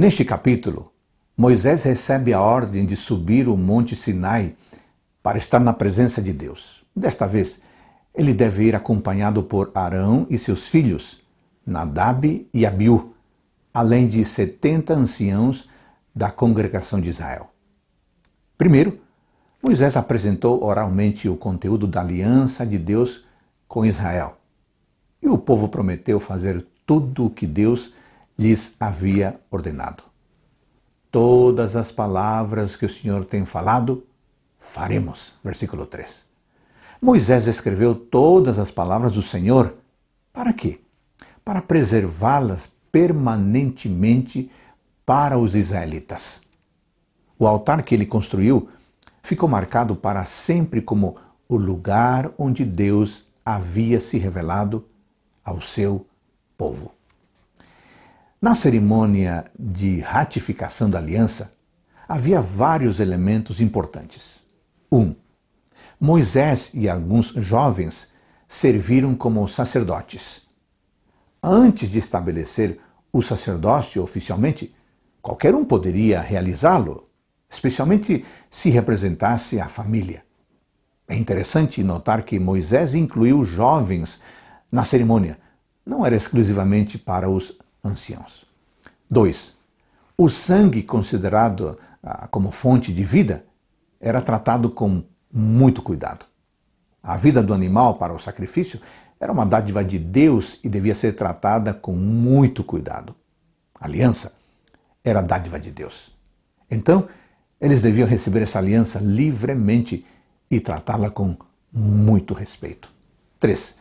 Neste capítulo, Moisés recebe a ordem de subir o Monte Sinai para estar na presença de Deus. Desta vez, ele deve ir acompanhado por Arão e seus filhos, Nadab e Abiú, além de 70 anciãos da congregação de Israel. Primeiro, Moisés apresentou oralmente o conteúdo da aliança de Deus com Israel. E o povo prometeu fazer tudo o que Deus lhes havia ordenado. Todas as palavras que o Senhor tem falado, faremos. Versículo 3. Moisés escreveu todas as palavras do Senhor. Para quê? Para preservá-las permanentemente para os israelitas. O altar que ele construiu ficou marcado para sempre como o lugar onde Deus havia se revelado ao seu povo. Na cerimônia de ratificação da aliança, havia vários elementos importantes. 1. Um, Moisés e alguns jovens serviram como sacerdotes. Antes de estabelecer o sacerdócio oficialmente, qualquer um poderia realizá-lo, especialmente se representasse a família. É interessante notar que Moisés incluiu jovens na cerimônia. Não era exclusivamente para os anciãos. 2. O sangue, considerado ah, como fonte de vida, era tratado com muito cuidado. A vida do animal para o sacrifício era uma dádiva de Deus e devia ser tratada com muito cuidado. A aliança era dádiva de Deus. Então, eles deviam receber essa aliança livremente e tratá-la com muito respeito. 3.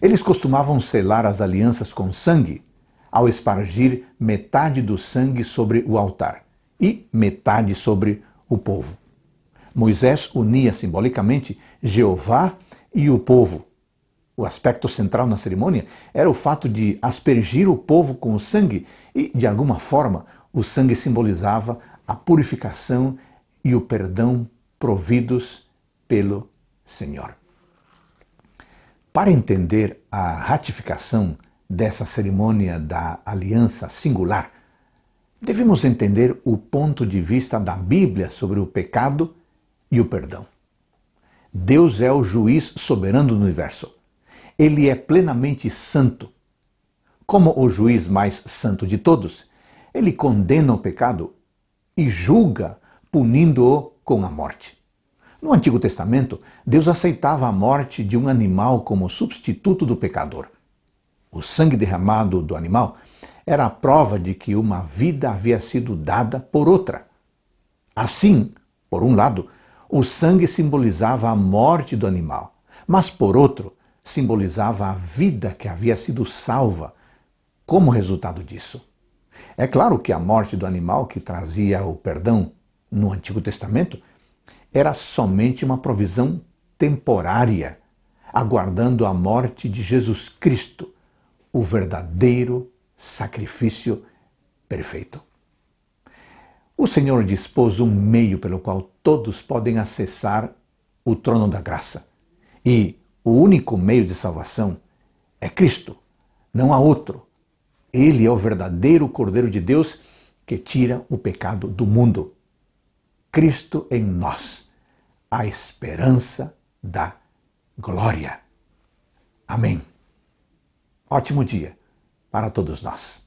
Eles costumavam selar as alianças com sangue ao espargir metade do sangue sobre o altar e metade sobre o povo. Moisés unia simbolicamente Jeová e o povo. O aspecto central na cerimônia era o fato de aspergir o povo com o sangue e, de alguma forma, o sangue simbolizava a purificação e o perdão providos pelo Senhor. Para entender a ratificação dessa cerimônia da aliança singular, devemos entender o ponto de vista da Bíblia sobre o pecado e o perdão. Deus é o juiz soberano do universo. Ele é plenamente santo. Como o juiz mais santo de todos, ele condena o pecado e julga, punindo-o com a morte. No Antigo Testamento, Deus aceitava a morte de um animal como substituto do pecador o sangue derramado do animal, era a prova de que uma vida havia sido dada por outra. Assim, por um lado, o sangue simbolizava a morte do animal, mas por outro, simbolizava a vida que havia sido salva como resultado disso. É claro que a morte do animal que trazia o perdão no Antigo Testamento era somente uma provisão temporária, aguardando a morte de Jesus Cristo, o verdadeiro sacrifício perfeito. O Senhor dispôs um meio pelo qual todos podem acessar o trono da graça. E o único meio de salvação é Cristo, não há outro. Ele é o verdadeiro Cordeiro de Deus que tira o pecado do mundo. Cristo em nós, a esperança da glória. Amém. Ótimo dia para todos nós.